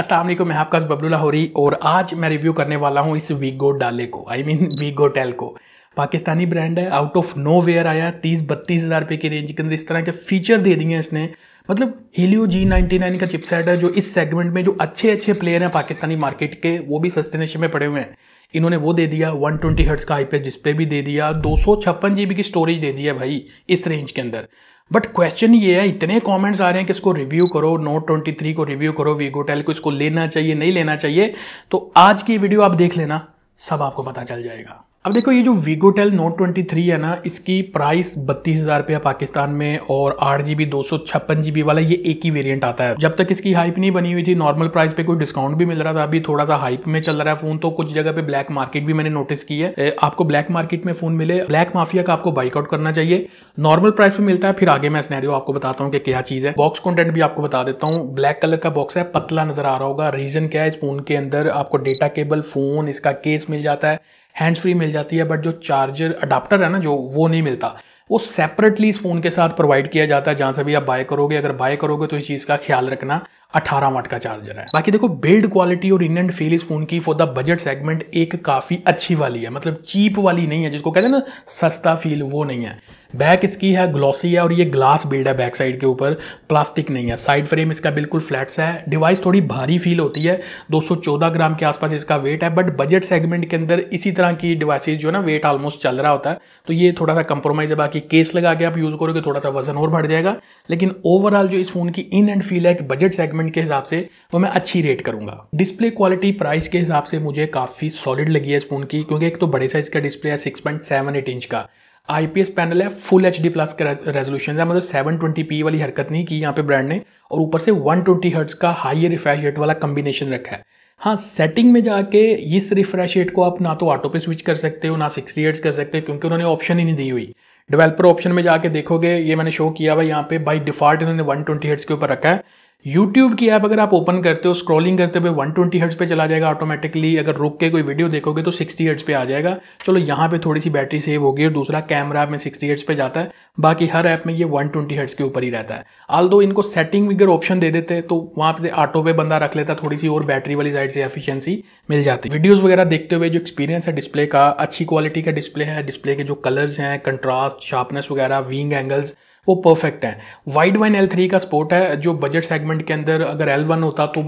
असलम मैं आपका बबलू होरी और आज मैं रिव्यू करने वाला हूँ इस वीगो डाले को आई मीन वीगो टेल को पाकिस्तानी ब्रांड है आउट ऑफ नो वेयर आया तीस बत्तीस हज़ार रुपये की रेंज के अंदर इस तरह के फीचर दे दिए हैं इसने मतलब हीलियो जी नाइन्टी नाइन का चिपसेट है जो इस सेगमेंट में जो अच्छे अच्छे प्लेयर हैं पाकिस्तानी मार्केट के वो भी सस्ते नशे में पड़े हुए हैं इन्होंने वो दे दिया 120 ट्वेंटी हर्ट्स का आईपीएस डिस्प्ले भी दे दिया दो सौ छप्पन की स्टोरेज दे दिया भाई इस रेंज के अंदर बट क्वेश्चन ये है इतने कमेंट्स आ रहे हैं कि इसको रिव्यू करो नोट ट्वेंटी थ्री को रिव्यू करो वीगोटेल को इसको लेना चाहिए नहीं लेना चाहिए तो आज की वीडियो आप देख लेना सब आपको पता चल जाएगा अब देखो ये जो वीगोटेल नोट ट्वेंटी थ्री है ना इसकी प्राइस बत्तीस हज़ार रुपया पाकिस्तान में और आठ जी बी दो सौ छप्पन जी बी वाला ये एक ही वेरिएंट आता है जब तक इसकी हाइप नहीं बनी हुई थी नॉर्मल प्राइस पे कोई डिस्काउंट भी मिल रहा था अभी थोड़ा सा हाइप में चल रहा है फोन तो कुछ जगह पे ब्लैक मार्केट भी मैंने नोटिस की है आपको ब्लैक मार्केट में फोन मिले ब्लैक माफिया का आपको बाइकआउट करना चाहिए नॉर्मल प्राइस पे मिलता है फिर आगे मैं स्नैरियो आपको बताता हूँ कि क्या चीज़ है बॉक्स कॉन्टेंट भी आपको बता देता हूँ ब्लैक कलर का बॉक्स है पतला नजर आ रहा होगा रीजन क्या है इस फोन के अंदर आपको डेटा केबल फोन इसका केस मिल जाता है हैंड्स फ्री मिल जाती है बट जो चार्जर अडाप्टर है ना जो वो नहीं मिलता वो सेपरेटली इस फ़ोन के साथ प्रोवाइड किया जाता है जहाँ से भी आप बाय करोगे अगर बाय करोगे तो इस चीज़ का ख्याल रखना 18 वाट का चार्जर है बाकी देखो बिल्ड क्वालिटी और इन एंड फील इस फोन की फॉर द बजट सेगमेंट एक काफ़ी अच्छी वाली है मतलब चीप वाली नहीं है जिसको कहते हैं ना सस्ता फील वो नहीं है बैक इसकी है ग्लॉसी है और ये ग्लास बिल्ड है बैक साइड के ऊपर प्लास्टिक नहीं है साइड फ्रेम इसका बिल्कुल फ्लैट सा है डिवाइस थोड़ी भारी फील होती है 214 ग्राम के आसपास इसका वेट है बट बजट सेगमेंट के अंदर इसी तरह की डिवाइसेज जो है ना वेट ऑलमोस्ट चल रहा होता है तो ये थोड़ा सा कंप्रोमाइज है बाकी केस लगा के आप यूज़ करोगे थोड़ा सा वजन और बढ़ जाएगा लेकिन ओवरऑल जो इस फ़ोन की इन एंड फील है एक बजट सेगमेंट के हिसाब से वो मैं अच्छी रेट करूँगा डिस्प्ले क्वालिटी प्राइस के हिसाब से मुझे काफ़ी सॉलिड लगी है इस फ़ोन की क्योंकि एक तो बड़े साइज़ का डिस्प्ले है सिक्स इंच का आईपीएस पैनल है फुल एच डी प्लस का रेजोल्यूशन है मतलब सेवन ट्वेंटी पी वाली हरकत नहीं की यहाँ पे ब्रांड ने और ऊपर से वन ट्वेंटी हर्ट्स का हाई रिफ्रेश रेट वाला कम्बिनेशन रखा है हाँ सेटिंग में जाके इस रिफ्रेश रेट को आप ना तो ऑटो पे स्विच कर सकते हो ना सिक्सटी एट्स कर सकते हो क्योंकि उन्होंने ऑप्शन ही नहीं दी हुई डेवलपर ऑप्शन में जाके देखोगे ये मैंने शो किया हुआ यहाँ पे बाई डिफॉल्ट इन्होंने वन ट्वेंटी हर्ट्स के ऊपर रखा है यूट्यूब की ऐप अगर आप ओपन करते हो स्क्रॉलिंग करते हुए 120 ट्वेंटी हर्ट्स पे चला जाएगा ऑटोमेटिकली अगर रुक के कोई वीडियो देखोगे तो 60 हर्ट्स पे आ जाएगा चलो यहाँ पे थोड़ी सी बैटरी सेव होगी और दूसरा कैमरा में 60 हर्ट्स पे जाता है बाकी हर ऐप में ये 120 ट्वेंटी हर्ट्स के ऊपर ही रहता है आल दो इनको सेटिंग अगर ऑप्शन दे देते तो वहाँ से ऑटो पे बंदा रख लेता थोड़ी सी और बैटरी वाली साइड से एफिशियंसी मिल जाती वीडियोज़ वगैरह देखते हुए जो एक्सपीरियंस है डिस्प्ले का अच्छी क्वालिटी का डिस्प्ले है डिस्प्ले के जो कलर्स हैं कंट्रास्ट शार्पनेस वगैरह विंग एंगल्स वो परफेक्ट है वाइड वाइन एल थ्री का स्पोर्ट है जो बजट सेगमेंट के अंदर अगर एल वन होता तो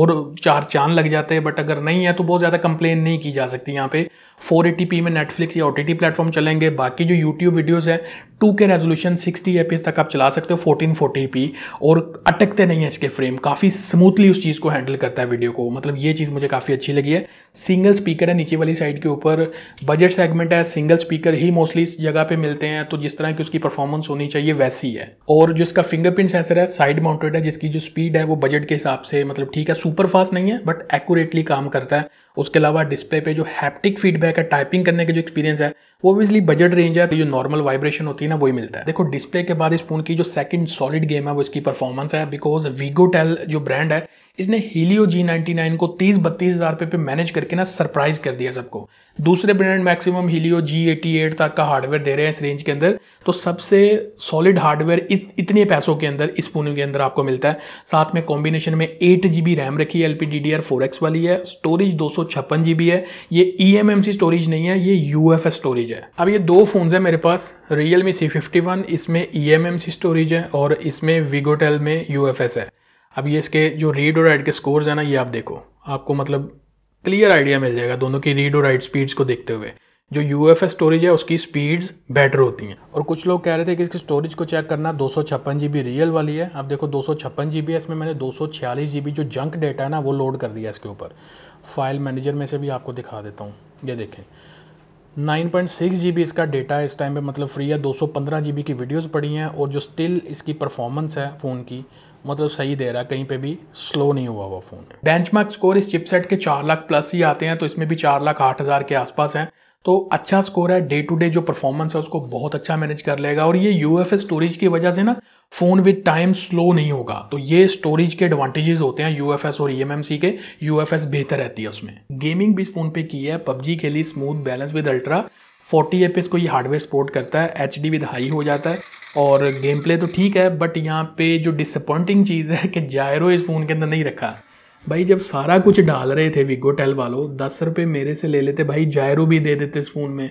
और चार चांद लग जाते हैं बट अगर नहीं है तो बहुत ज़्यादा कंप्लेन नहीं की जा सकती यहाँ पे फोर एटी पी में नेटफ्लिक्स या ओ टी टी प्लेटफॉर्म चलेंगे बाकी जो यूट्यूब वीडियोज़ है two K resolution sixty fps तक आप चला सकते हो फोर्टीन फोर्टी पी और अटकते नहीं है इसके फ्रेम काफ़ी स्मूथली उस चीज़ को हैंडल करता है वीडियो को मतलब ये चीज़ मुझे काफ़ी अच्छी लगी है सिंगल स्पीकर है नीचे वाली साइड के ऊपर बजट सेगमेंट है सिंगल स्पीकर ही मोस्टली इस जगह पर मिलते हैं तो जिस तरह की उसकी परफॉर्मेंस होनी चाहिए वैसी है और जो इसका फिंगरप्रिंट सेंसर है साइड माउंटेड है जिसकी जो स्पीड है वो बजट के हिसाब से मतलब ठीक है सुपर फास्ट नहीं है बट एक्यूरेटली काम करता है उसके अलावा डिस्प्ले पे जो हैप्टिक फीडबैक है टाइपिंग करने का जो एक्सपीरियंस है वो ओबियसली बजट रेंज है जो नॉर्मल वाइब्रेशन होती है ना वही मिलता है देखो डिस्प्ले के बाद इस फोन की जो सेकंड सॉलिड गेम है वो इसकी परफॉर्मेंस है बिकॉज वीगो टेल जो ब्रांड है इसने हीलियो जी नाइनटी नाइन को तीस बत्तीस हज़ार रुपये पे मैनेज करके ना सरप्राइज कर दिया सबको दूसरे brand maximum Helio G eighty eight तक का हार्डवेयर दे रहे हैं इस रेंज के अंदर तो सबसे सॉलिड हार्डवेयर इस इतने पैसों के अंदर इस फोन के अंदर आपको मिलता है साथ में कॉम्बिनेशन में एट जी बी रैम रखी है L P D D R four X वाली है स्टोरेज दो सौ छप्पन जी बी है ये E M M C storage नहीं है ये यू एफ एस स्टोरेज है अब ये दो फ़ोन है मेरे पास Realme C fifty one इसमें E M M C storage है और इसमें विगोटेल में यू एफ एस है अब ये इसके जो रीड और राइट के स्कोर्स हैं ना ये आप देखो आपको मतलब क्लियर आइडिया मिल जाएगा दोनों की रीड और राइट स्पीड्स को देखते हुए जो यू एफ एस स्टोरेज है उसकी स्पीड्स बेटर होती हैं और कुछ लोग कह रहे थे कि इसकी स्टोरेज को चेक करना दो सौ रियल वाली है अब देखो दो सौ है इसमें मैंने दो सौ जो जंक डेटा है ना वो लोड कर दिया इसके ऊपर फाइल मैनेजर में से भी आपको दिखा देता हूँ ये देखें nine point six G B इसका डेटा इस टाइम पे मतलब फ्री है दो सौ पंद्रह जी बी की वीडियोज़ पड़ी हैं और जो स्टिल इसकी परफॉर्मेंस है फ़ोन की मतलब सही दे रहा है कहीं पे भी स्लो नहीं हुआ हुआ फ़ोन बेंचमार्क स्कोर इस चिपसेट के चार लाख प्लस ही आते हैं तो इसमें भी चार लाख आठ हज़ार के आसपास हैं तो अच्छा स्कोर है डे टू डे जो परफॉर्मेंस है उसको बहुत अच्छा मैनेज कर लेगा और ये यू स्टोरेज की वजह से ना फ़ोन विद टाइम स्लो नहीं होगा तो ये स्टोरेज के एडवांटेजेस होते हैं यू और ई e के यू बेहतर रहती है उसमें गेमिंग भी फ़ोन पे की है पबजी के लिए स्मूथ बैलेंस विद अल्ट्रा 40 एप को ये हार्डवेयर सपोर्ट करता है एच विद हाई हो जाता है और गेम प्ले तो ठीक है बट यहाँ पे जो डिसअपॉइंटिंग चीज़ है कि जायरो इस फ़ोन के अंदर नहीं रखा भाई जब सारा कुछ डाल रहे थे विगो टेल वालों दस रुपये मेरे से ले लेते भाई जायरो भी दे देते इस फ़ोन में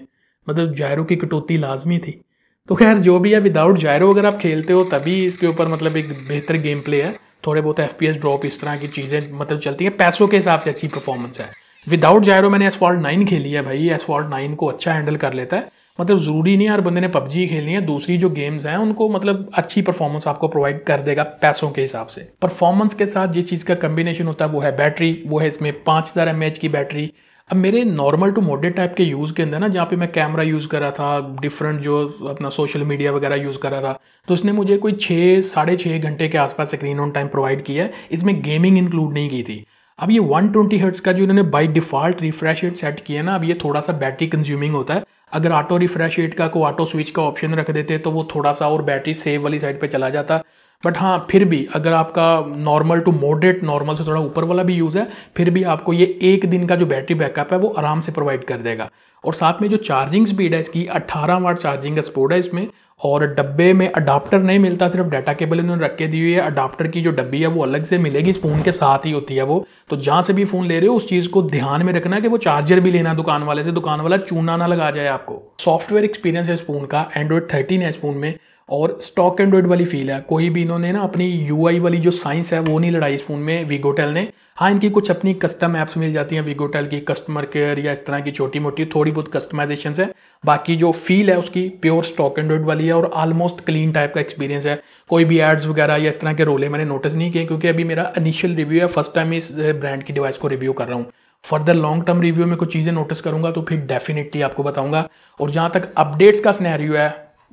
मतलब जायरो की कटौती लाजमी थी तो खैर जो भी है विदाउट जायरो अगर आप खेलते हो तभी इसके ऊपर मतलब एक बेहतर गेम प्ले है थोड़े बहुत एफ पी ड्रॉप इस तरह की चीज़ें मतलब चलती हैं पैसों के हिसाब से अच्छी परफॉर्मेंस है विदाउट जायरो मैंने एस फॉल्ट नाइन खेली है भाई एस फॉल्ट नाइन को अच्छा हैंडल कर लेता है मतलब ज़रूरी नहीं है हर बंदे ने पबजी खेलनी है दूसरी जो गेम्स हैं उनको मतलब अच्छी परफॉर्मेंस आपको प्रोवाइड कर देगा पैसों के हिसाब से परफॉर्मेंस के साथ जिस चीज़ का कम्बिनेशन होता है वो है बैटरी वो है इसमें पाँच हज़ार एम की बैटरी अब मेरे नॉर्मल टू मॉडरेट टाइप के यूज़ के अंदर ना जहाँ पे मैं कैमरा यूज़ कर रहा था डिफरेंट जो अपना सोशल मीडिया वगैरह यूज़ कर रहा था तो उसने मुझे कोई छः साढ़े छः घंटे के आसपास स्क्रीन ऑन टाइम प्रोवाइड किया है इसमें गेमिंग इंक्लूड नहीं की थी अब ये 120 ट्वेंटी हर्ट्स का जो इन्होंने by default refresh rate set किया ना अब ये थोड़ा सा बैटरी कंज्यूमिंग होता है अगर ऑटो रिफ्रेश रेट का को ऑटो स्विच का ऑप्शन रख देते तो वो थोड़ा सा और बैटरी सेव वाली साइड पर चला जाता बट हाँ फिर भी अगर आपका नॉर्मल टू मॉडरेट नॉर्मल से थोड़ा ऊपर वाला भी यूज़ है फिर भी आपको ये एक दिन का जो बैटरी बैकअप है वो आराम से प्रोवाइड कर देगा और साथ में जो चार्जिंग स्पीड है इसकी 18 वाट चार्जिंग का स्पोर्ट है इसमें और डब्बे में अडाप्टर नहीं मिलता सिर्फ डाटा केबल इन्होंने रख के दी हुई है अडाप्टर की जो डब्बी है वो अलग से मिलेगी इस फ़ोन के साथ ही होती है वो तो जहाँ से भी फ़ोन ले रहे हो उस चीज़ को ध्यान में रखना कि वो चार्जर भी लेना दुकान वाले से दुकान वाला चूना ना लगा जाए आपको सॉफ्टवेयर एक्सपीरियंस है इस फ़ोन का एंड्रॉयड थर्टीन है इस फ़ोन में और स्टॉक एंड्रॉयड वाली फील है कोई भी इन्होंने ना अपनी यू वाली जो साइंस है वो नहीं लड़ाई इस फोन में वीगोटेल ने हाँ इनकी कुछ अपनी कस्टम ऐप्स मिल जाती हैं वीगोटेल की कस्टमर केयर या इस तरह की छोटी मोटी थोड़ी बहुत कस्टमाइजेशन है बाकी जो फील है उसकी प्योर स्टॉक एंड्रॉयड वाली है और ऑलमोस्ट क्लीन टाइप का एक्सपीरियंस है कोई भी एड्स वगैरह या इस तरह के रोले मैंने नोटिस नहीं किए क्योंकि अभी मेरा इनिशियल रिव्यू है फर्स्ट टाइम इस ब्रांड eh, की डिवाइस को रिव्यू कर रहा हूँ फर्दर लॉन्ग टर्म रिव्यू में कुछ चीज़ें नोटिस करूंगा तो फिर डेफिनेटली आपको बताऊंगा और जहाँ तक अपडेट्स का स्नैरियो है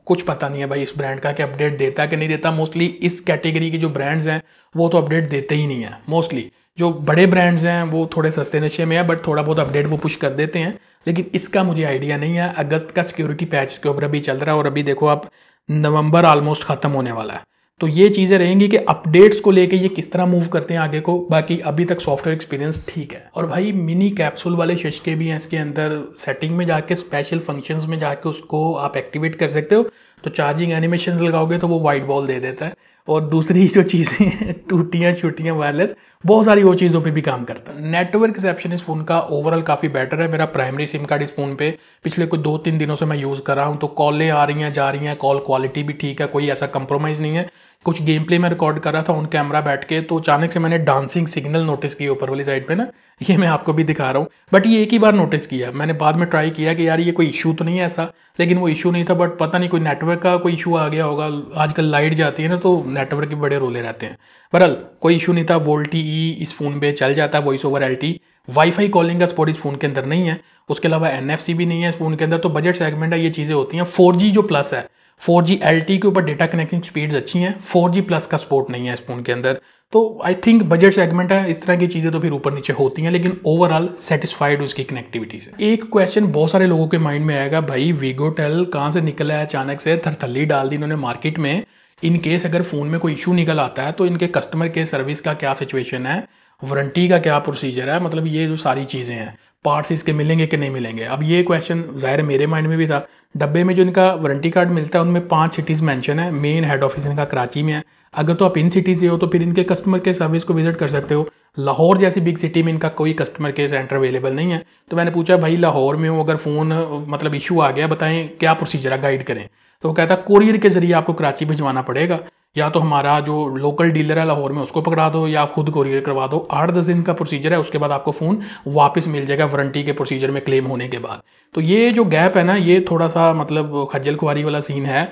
कुछ पता नहीं है भाई इस ब्रांड का कि अपडेट देता कि नहीं देता मोस्टली इस कैटेगरी के जो ब्रांड्स हैं वो तो अपडेट देते ही नहीं है मोस्टली जो बड़े ब्रांड्स हैं वो थोड़े सस्ते नशे में है बट थोड़ा बहुत अपडेट वो पुश कर देते हैं लेकिन इसका मुझे आइडिया नहीं है अगस्त का सिक्योरिटी पैच के ऊपर अभी चल रहा है और अभी देखो आप नवंबर ऑलमोस्ट ख़त्म होने वाला है तो ये चीज़ें रहेंगी कि अपडेट्स को लेके ये किस तरह मूव करते हैं आगे को बाकी अभी तक सॉफ्टवेयर एक्सपीरियंस ठीक है और भाई मिनी कैप्सूल वाले शशके भी हैं इसके अंदर सेटिंग में जाके स्पेशल फंक्शन में जाके उसको आप एक्टिवेट कर सकते हो तो चार्जिंग एनिमेशन लगाओगे तो वो वाइट बॉल दे देता है और दूसरी जो चीज़ें हैं टूटियाँ छूटियाँ वायरलेस बहुत सारी और चीज़ों पे भी काम करता है नेटवर्क रिसेप्शन इस फ़ोन का ओवरऑल काफ़ी बेटर है मेरा प्राइमरी सिम कार्ड इस फ़ोन पे पिछले कुछ दो तीन दिनों से मैं यूज़ कर रहा हूँ तो कॉलें आ रही हैं जा रही हैं कॉल क्वालिटी भी ठीक है कोई ऐसा कंप्रोमाइज़ नहीं है कुछ गेम प्ले मैं रिकॉर्ड कर रहा था ऑन कैमरा बैठ के तो अचानक से मैंने डांसिंग सिग्नल नोटिस किया ऊपर वाली साइड पे ना ये मैं आपको भी दिखा रहा हूँ बट ये एक ही बार नोटिस किया मैंने बाद में ट्राई किया कि यार ये कोई इशू तो नहीं है ऐसा लेकिन वो इशू नहीं था बट पता नहीं कोई नेटवर्क का कोई इशू आ गया होगा आजकल लाइट जाती है ना तो नेटवर्क के बड़े रोले रहते हैं बहरल कोई इशू नहीं था वोल्टी इस फ़ोन पे चल जाता है voice over L wifi calling का सपोर्ट इस फ़ोन के अंदर नहीं है उसके अलावा एन भी नहीं है इस फ़ोन के अंदर तो बजट सेगमेंट है ये चीज़ें होती हैं फोर जो प्लस है फोर जी एल टी के ऊपर डेटा कनेक्टिंग स्पीड्स अच्छी हैं फोर जी प्लस का सपोर्ट नहीं है इस फ़ोन के अंदर तो आई थिंक बजट सेगमेंट है इस तरह की चीज़ें तो फिर ऊपर नीचे होती हैं लेकिन ओवरऑल सेटिस्फाइड उसकी कनेक्टिविटी से एक क्वेश्चन बहुत सारे लोगों के माइंड में आएगा भाई वीगोटेल कहाँ से निकला है अचानक से थरथली डाल दी इन्होंने मार्केट में इन केस अगर फ़ोन में कोई इशू निकल आता है तो इनके कस्टमर केयर सर्विस का क्या सिचुएशन है वारंटी का क्या प्रोसीजर है मतलब ये जो सारी चीज़ें हैं पार्ट्स इसके मिलेंगे कि नहीं मिलेंगे अब ये क्वेश्चन ज़ाहिर मेरे माइंड में भी था डब्बे में जो इनका वारंटी कार्ड मिलता है उनमें पांच सिटीज़ मेंशन है मेन हेड ऑफिस इनका कराची में है अगर तो आप इन सिटी से हो तो फिर इनके कस्टमर केयर सर्विस को विजिट कर सकते हो लाहौर जैसी बिग सिटी में इनका कोई कस्टमर केयर सेंटर अवेलेबल नहीं है तो मैंने पूछा भाई लाहौर में हो अगर फ़ोन मतलब इशू आ गया बताएं क्या प्रोसीजर है गाइड करें तो वो कहता कोरियर के ज़रिए आपको कराची भिजवाना पड़ेगा या तो हमारा जो लोकल डीलर है लाहौर में उसको पकड़ा दो या खुद कोरियर करवा दो आठ दस दिन का प्रोसीजर है उसके बाद आपको फ़ोन वापस मिल जाएगा वारंटी के प्रोसीजर में क्लेम होने के बाद तो ये जो गैप है ना ये थोड़ा सा मतलब खज्जल खुआरी वाला सीन है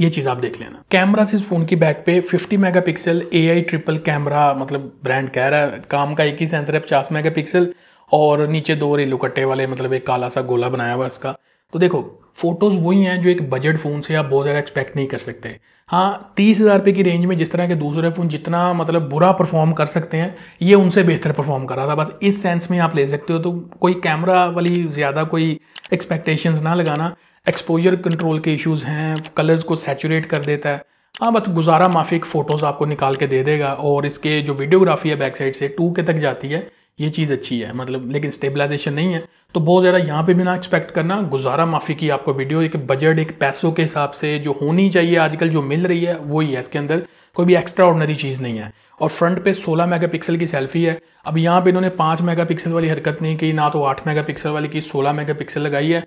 ये चीज़ आप देख लेना कैमरा से इस फ़ोन की बैक पे 50 मेगापिक्सल एआई ट्रिपल कैमरा मतलब ब्रांड कह रहा है काम का एक ही सेंसर है पचास मेगापिक्सल और नीचे दो रेलू कट्टे वाले मतलब एक काला सा गोला बनाया हुआ इसका तो देखो फ़ोटोज़ वही हैं जो एक बजट फ़ोन से आप बहुत ज़्यादा एक्सपेक्ट नहीं कर सकते हाँ तीस हज़ार रुपये की रेंज में जिस तरह के दूसरे फ़ोन जितना मतलब बुरा परफॉर्म कर सकते हैं ये उनसे बेहतर परफॉर्म कर रहा था बस इस सेंस में आप ले सकते हो तो कोई कैमरा वाली ज़्यादा कोई एक्सपेक्टेशंस ना लगाना एक्सपोजर कंट्रोल के इश्यूज़ हैं कलर्स को सेचुरेट कर देता है हाँ बस गुजारा माफिक फ़ोटोज़ आपको निकाल के दे देगा और इसके जो वीडियोग्राफी है बैक साइड से टू के तक जाती है ये चीज़ अच्छी है मतलब लेकिन स्टेबलाइजेशन नहीं है तो बहुत ज़्यादा यहाँ पे भी ना एक्सपेक्ट करना गुजारा माफ़ी की आपको वीडियो एक बजट एक पैसों के हिसाब से जो होनी चाहिए आजकल जो मिल रही है वही है इसके अंदर कोई भी एक्स्ट्रा ऑर्डनरी चीज़ नहीं है और फ्रंट पे 16 मेगापिक्सल की सेल्फी है अब यहाँ पे इन्होंने 5 मेगापिक्सल वाली हरकत नहीं की ना तो 8 मेगापिक्सल वाली की 16 मेगापिक्सल लगाई है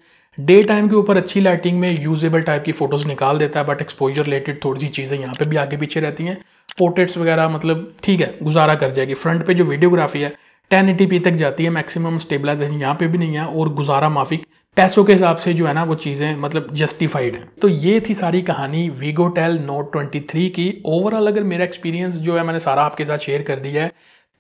डे टाइम के ऊपर अच्छी लाइटिंग में यूजेबल टाइप की फोटोज़ निकाल देता है बट एक्सपोजर रिलेटेड थोड़ी सी चीज़ें यहाँ पे भी आगे पीछे रहती हैं पोर्ट्रेट्स वगैरह मतलब ठीक है गुजारा कर जाएगी फ्रंट पे जो वीडियोग्राफी है टेन तक जाती है मैक्सिमम स्टेबलाइजेशन यहाँ पे भी नहीं है और गुजारा माफिक पैसों के हिसाब से जो है ना वो चीज़ें मतलब जस्टिफाइड हैं तो ये थी सारी कहानी वीगोटेल नोट थ्री की ओवरऑल अगर मेरा एक्सपीरियंस जो है मैंने सारा आपके साथ शेयर कर दिया है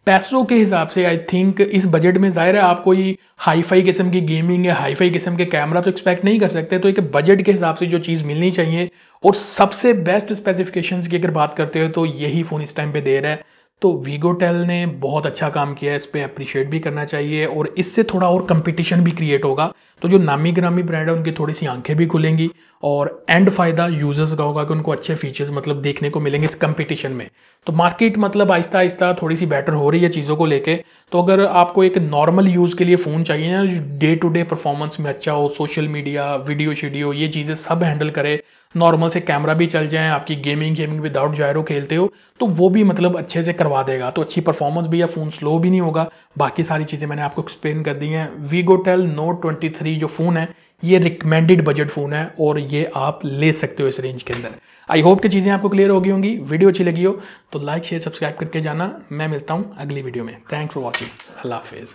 पैसों के हिसाब से आई थिंक इस बजट में जाहिर है आप कोई हाई फाई किस्म की गेमिंग या हाई फाई किस्म के कैमरा तो एक्सपेक्ट नहीं कर सकते तो एक बजट के हिसाब से जो चीज़ मिलनी चाहिए और सबसे बेस्ट स्पेसिफिकेशंस की अगर बात करते हो तो यही फ़ोन इस टाइम पे दे रहा है तो वीगोटेल ने बहुत अच्छा काम किया है इस पर अप्रिशिएट भी करना चाहिए और इससे थोड़ा और कंपटीशन भी क्रिएट होगा तो जो नामी ग्रामी ब्रांड है उनकी थोड़ी सी आंखें भी खुलेंगी और एंड फायदा यूजर्स का होगा कि उनको अच्छे फीचर्स मतलब देखने को मिलेंगे इस कंपटीशन में तो मार्केट मतलब आहिस्ता आहिस्ता थोड़ी सी बेटर हो रही है चीज़ों को लेके तो अगर आपको एक नॉर्मल यूज़ के लिए फ़ोन चाहिए ना डे टू डे परफॉर्मेंस में अच्छा हो सोशल मीडिया वीडियो शीडियो ये चीज़ें सब हैंडल करे नॉर्मल से कैमरा भी चल जाए आपकी गेमिंग गेमिंग विदाउट जायरो खेलते हो तो वो भी मतलब अच्छे से करवा देगा तो अच्छी परफॉर्मेंस भी या फ़ोन स्लो भी नहीं होगा बाकी सारी चीज़ें मैंने आपको एक्सप्लेन कर दी हैं Vgotel note twenty three जो फ़ोन है ये रिकमेंडेड बजट फ़ोन है और ये आप ले सकते हो इस रेंज के अंदर आई होप की चीज़ें आपको क्लियर होगी होंगी वीडियो अच्छी लगी हो तो लाइक शेयर सब्सक्राइब करके जाना मैं मिलता हूं अगली वीडियो में थैंक फॉर वॉचिंग अल्लाह हाफिज़